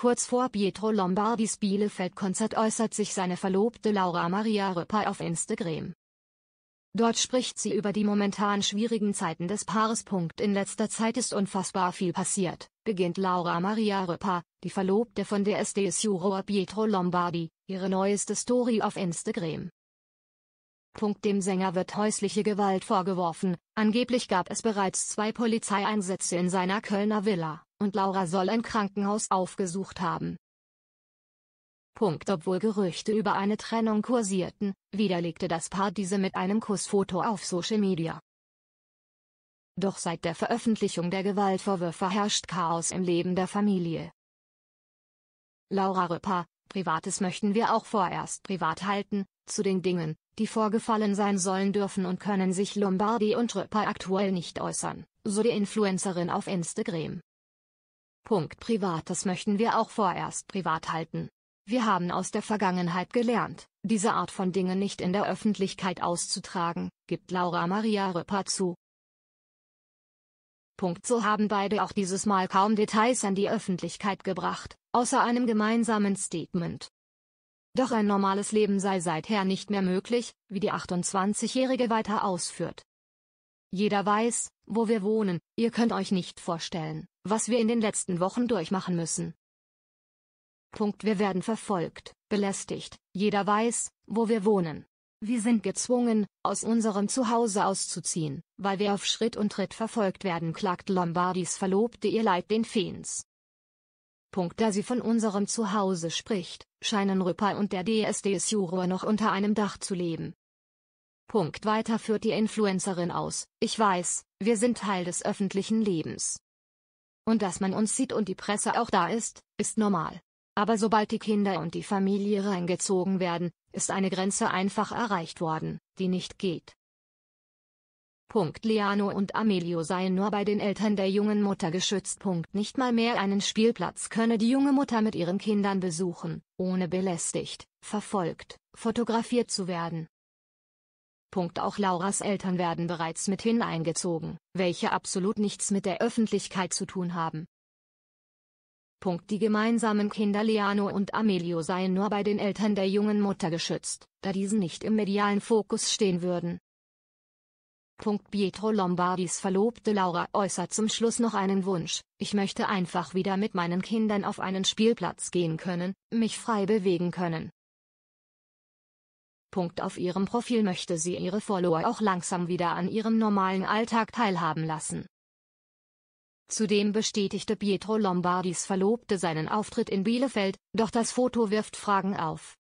Kurz vor Pietro Lombardis Bielefeld-Konzert äußert sich seine Verlobte Laura Maria Röpper auf Instagram. Dort spricht sie über die momentan schwierigen Zeiten des Paares. In letzter Zeit ist unfassbar viel passiert, beginnt Laura Maria Röpper, die Verlobte von der SDS-Juror Pietro Lombardi, ihre neueste Story auf Instagram. Punkt dem Sänger wird häusliche Gewalt vorgeworfen, angeblich gab es bereits zwei Polizeieinsätze in seiner Kölner Villa, und Laura soll ein Krankenhaus aufgesucht haben. Punkt Obwohl Gerüchte über eine Trennung kursierten, widerlegte das Paar diese mit einem Kussfoto auf Social Media. Doch seit der Veröffentlichung der Gewaltvorwürfe herrscht Chaos im Leben der Familie. Laura Rüpper, Privates möchten wir auch vorerst privat halten, zu den Dingen, die vorgefallen sein sollen dürfen und können sich Lombardi und Röpper aktuell nicht äußern, so die Influencerin auf Instagram. Punkt Privates möchten wir auch vorerst privat halten. Wir haben aus der Vergangenheit gelernt, diese Art von Dingen nicht in der Öffentlichkeit auszutragen, gibt Laura Maria Röpper zu, Punkt. So haben beide auch dieses Mal kaum Details an die Öffentlichkeit gebracht, außer einem gemeinsamen Statement. Doch ein normales Leben sei seither nicht mehr möglich, wie die 28-Jährige weiter ausführt. Jeder weiß, wo wir wohnen, ihr könnt euch nicht vorstellen, was wir in den letzten Wochen durchmachen müssen. Punkt. Wir werden verfolgt, belästigt, jeder weiß, wo wir wohnen, wir sind gezwungen, aus unserem Zuhause auszuziehen, weil wir auf Schritt und Tritt verfolgt werden, klagt Lombardis Verlobte ihr Leid den Feens. Punkt, da sie von unserem Zuhause spricht, scheinen Rüpper und der DSDS Juror noch unter einem Dach zu leben. Punkt weiter führt die Influencerin aus, ich weiß, wir sind Teil des öffentlichen Lebens. Und dass man uns sieht und die Presse auch da ist, ist normal. Aber sobald die Kinder und die Familie reingezogen werden, ist eine Grenze einfach erreicht worden, die nicht geht. Punkt Liano und Amelio seien nur bei den Eltern der jungen Mutter geschützt. Punkt nicht mal mehr einen Spielplatz könne die junge Mutter mit ihren Kindern besuchen, ohne belästigt, verfolgt, fotografiert zu werden. Punkt auch Lauras Eltern werden bereits mit hineingezogen, welche absolut nichts mit der Öffentlichkeit zu tun haben, die gemeinsamen Kinder Leano und Amelio seien nur bei den Eltern der jungen Mutter geschützt, da diese nicht im medialen Fokus stehen würden. Pietro Lombardis Verlobte Laura äußert zum Schluss noch einen Wunsch, ich möchte einfach wieder mit meinen Kindern auf einen Spielplatz gehen können, mich frei bewegen können. Auf ihrem Profil möchte sie ihre Follower auch langsam wieder an ihrem normalen Alltag teilhaben lassen Zudem bestätigte Pietro Lombardis Verlobte seinen Auftritt in Bielefeld, doch das Foto wirft Fragen auf.